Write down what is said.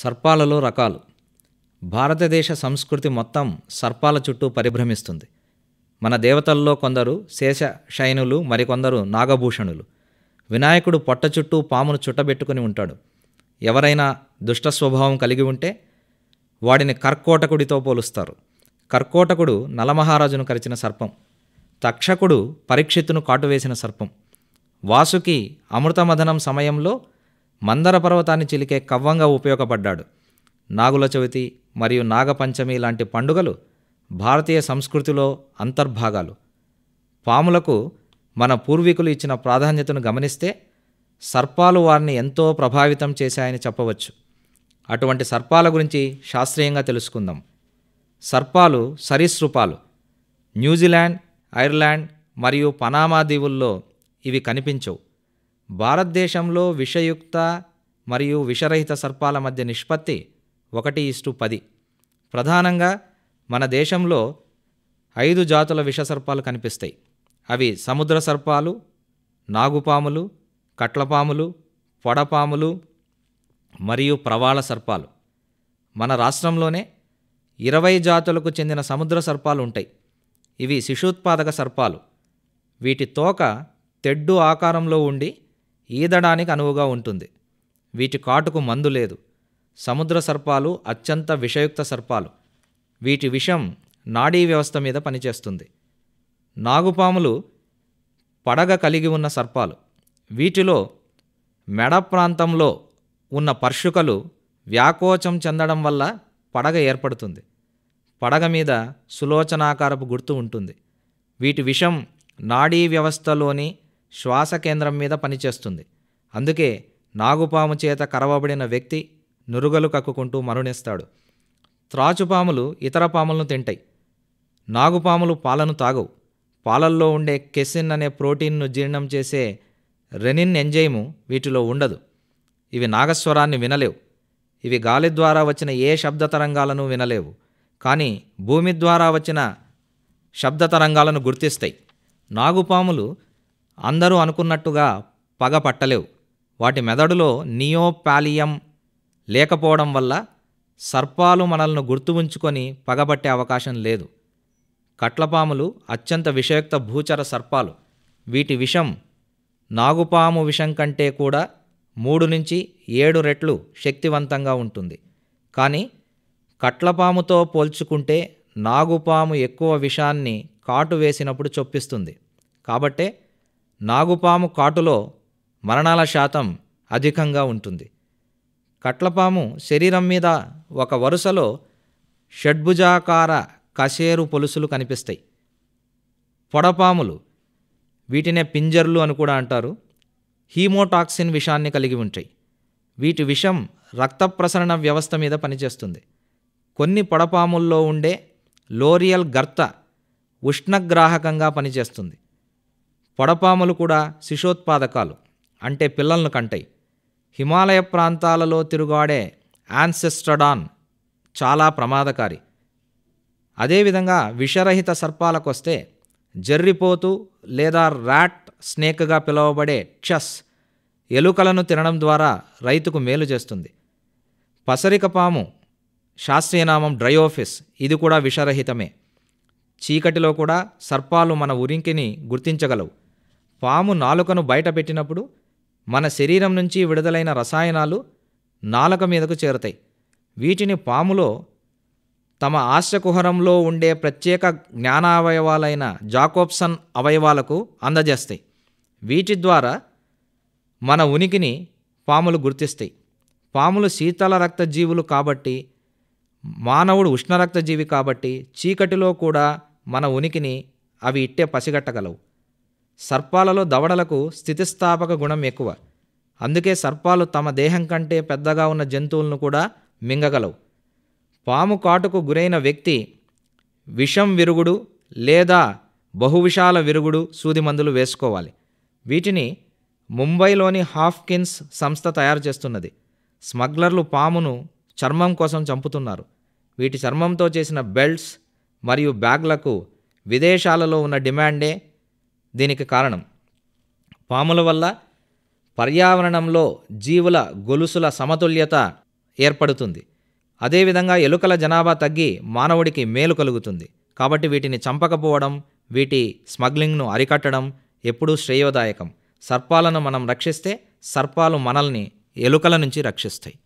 సర్పాలలో రకాలు భారతదేశ సంస్కృతి మొత్తం సర్పాల చుట్టూ పరిభ్రమిస్తుంది మన దేవతల్లో కొందరు శేష శయనులు మరికొందరు నాగభూషణులు వినాయకుడు పొట్ట చుట్టూ పామును చుట్టబెట్టుకుని ఉంటాడు ఎవరైనా దుష్ట స్వభావం కలిగి ఉంటే వాడిని కర్కోటకుడితో పోలుస్తారు కర్కోటకుడు నలమహారాజును కరిచిన సర్పం తక్షకుడు పరీక్షిత్తును కాటువేసిన సర్పం వాసుకి అమృతమథనం సమయంలో మందర పర్వతాన్ని చిలికే కవ్వంగా ఉపయోగపడ్డాడు నాగుల చవితి మరియు నాగపంచమి లాంటి పండుగలు భారతీయ సంస్కృతిలో అంతర్భాగాలు పాములకు మన పూర్వీకులు ఇచ్చిన ప్రాధాన్యతను గమనిస్తే సర్పాలు వారిని ఎంతో ప్రభావితం చేశాయని చెప్పవచ్చు అటువంటి సర్పాల గురించి శాస్త్రీయంగా తెలుసుకుందాం సర్పాలు సరీసృపాలు న్యూజిలాండ్ ఐర్లాండ్ మరియు పనామా దీవుల్లో ఇవి కనిపించవు భారతదేశంలో విషయుక్త మరియు విషరహిత సర్పాల మధ్య నిష్పత్తి ఒకటి ఇస్టు పది ప్రధానంగా మన దేశంలో ఐదు జాతుల విష సర్పాలు కనిపిస్తాయి అవి సముద్ర సర్పాలు నాగుపాములు కట్లపాములు పొడపాములు మరియు ప్రవాళ సర్పాలు మన రాష్ట్రంలోనే ఇరవై జాతులకు చెందిన సముద్ర సర్పాలు ఉంటాయి ఇవి శిశుత్పాదక సర్పాలు వీటి తోక తెడ్డు ఆకారంలో ఉండి ఈదడానికి అనువుగా ఉంటుంది వీటి కాటుకు మందు లేదు సముద్ర సర్పాలు అత్యంత విషయుక్త సర్పాలు వీటి విషం నాడీ వ్యవస్థ మీద పనిచేస్తుంది నాగుపాములు పడగ కలిగి ఉన్న సర్పాలు వీటిలో మెడ ప్రాంతంలో ఉన్న పర్షుకలు వ్యాకోచం చెందడం వల్ల పడగ ఏర్పడుతుంది పడగ మీద సులోచనాకారపు గుర్తు ఉంటుంది వీటి విషం నాడీ వ్యవస్థలోని శ్వాస కేంద్రం మీద పనిచేస్తుంది అందుకే నాగుపాము చేత కరవబడిన వ్యక్తి నురుగలు కక్కుకుంటూ మరుణిస్తాడు త్రాచుపాములు ఇతర పాములను తింటాయి నాగుపాములు పాలను తాగవు పాలల్లో ఉండే కెసిన్ అనే ప్రోటీన్ను జీర్ణం చేసే రెనిన్ ఎంజైము వీటిలో ఉండదు ఇవి నాగస్వరాన్ని వినలేవు ఇవి గాలి ద్వారా వచ్చిన ఏ శబ్ద తరంగాలను వినలేవు కానీ భూమి ద్వారా వచ్చిన శబ్ద తరంగాలను గుర్తిస్తాయి నాగుపాములు అందరూ అనుకున్నట్టుగా పగ పట్టలేవు వాటి మెదడులో నియోపాలియం లేకపోవడం వల్ల సర్పాలు మనల్ని గుర్తు ఉంచుకొని పగబట్టే అవకాశం లేదు కట్లపాములు అత్యంత విషయుక్త భూచర సర్పాలు వీటి విషం నాగుపాము విషం కంటే కూడా మూడు నుంచి ఏడు రెట్లు శక్తివంతంగా ఉంటుంది కానీ కట్లపాముతో పోల్చుకుంటే నాగుపాము ఎక్కువ విషాన్ని కాటు వేసినప్పుడు చొప్పిస్తుంది కాబట్టే నాగుపాము కాటులో మరణాల శాతం అధికంగా ఉంటుంది కట్లపాము శరీరం మీద ఒక వరుసలో షడ్భుజాకార కసేరు పొలుసులు కనిపిస్తాయి పొడపాములు వీటినే పింజర్లు అని కూడా అంటారు హీమోటాక్సిన్ విషాన్ని కలిగి ఉంటాయి వీటి విషం రక్త ప్రసరణ వ్యవస్థ మీద పనిచేస్తుంది కొన్ని పొడపాముల్లో ఉండే లోరియల్ గర్త ఉష్ణగ్రాహకంగా పనిచేస్తుంది పొడపాములు కూడా శిశోత్పాదకాలు అంటే పిల్లలను కంటాయి హిమాలయ ప్రాంతాలలో తిరుగాడే యాన్సెస్ట్రడాన్ చాలా ప్రమాదకారి అదేవిధంగా విషరహిత సర్పాలకొస్తే జర్రిపోతు లేదా ర్యాట్ స్నేక్గా పిలువబడే చెస్ ఎలుకలను తినడం ద్వారా రైతుకు మేలు చేస్తుంది పసరిక పాము శాస్త్రీయనామం డ్రైయోఫిస్ ఇది కూడా విషరహితమే చీకటిలో కూడా సర్పాలు మన ఉరింకిని గుర్తించగలవు పాము నాలుకను బయటపెట్టినప్పుడు మన శరీరం నుంచి విడుదలైన రసాయనాలు నాలుక మీదకు చేరుతాయి వీటిని పాములో తమ ఆశకుహరంలో ఉండే ప్రత్యేక జ్ఞానావయవాలైన జాకోబ్సన్ అవయవాలకు అందజేస్తాయి వీటి ద్వారా మన ఉనికిని పాములు గుర్తిస్తాయి పాములు శీతల రక్త జీవులు కాబట్టి మానవుడు ఉష్ణరక్తజీవి కాబట్టి చీకటిలో కూడా మన ఉనికిని అవి ఇట్టే పసిగట్టగలవు సర్పాలలో దవడలకు స్థితిస్థాపక గుణం ఎక్కువ అందుకే సర్పాలు తమ దేహం కంటే పెద్దగా ఉన్న జంతువులను కూడా మింగగలవు పాము కాటుకు గురైన వ్యక్తి విషం విరుగుడు లేదా బహువిషాల విరుగుడు సూది మందులు వేసుకోవాలి వీటిని ముంబైలోని హాఫ్కిన్స్ సంస్థ తయారు చేస్తున్నది స్మగ్లర్లు పామును చర్మం కోసం చంపుతున్నారు వీటి చర్మంతో చేసిన బెల్ట్స్ మరియు బ్యాగ్లకు విదేశాలలో ఉన్న డిమాండే దీనికి కారణం పాముల వల్ల పర్యావరణంలో జీవుల గొలుసుల సమతుల్యత ఏర్పడుతుంది అదేవిధంగా ఎలుకల జనాభా తగ్గి మానవుడికి మేలు కలుగుతుంది కాబట్టి వీటిని చంపకపోవడం వీటి స్మగ్లింగ్ను అరికట్టడం ఎప్పుడూ శ్రేయోదాయకం సర్పాలను మనం రక్షిస్తే సర్పాలు మనల్ని ఎలుకల నుంచి రక్షిస్తాయి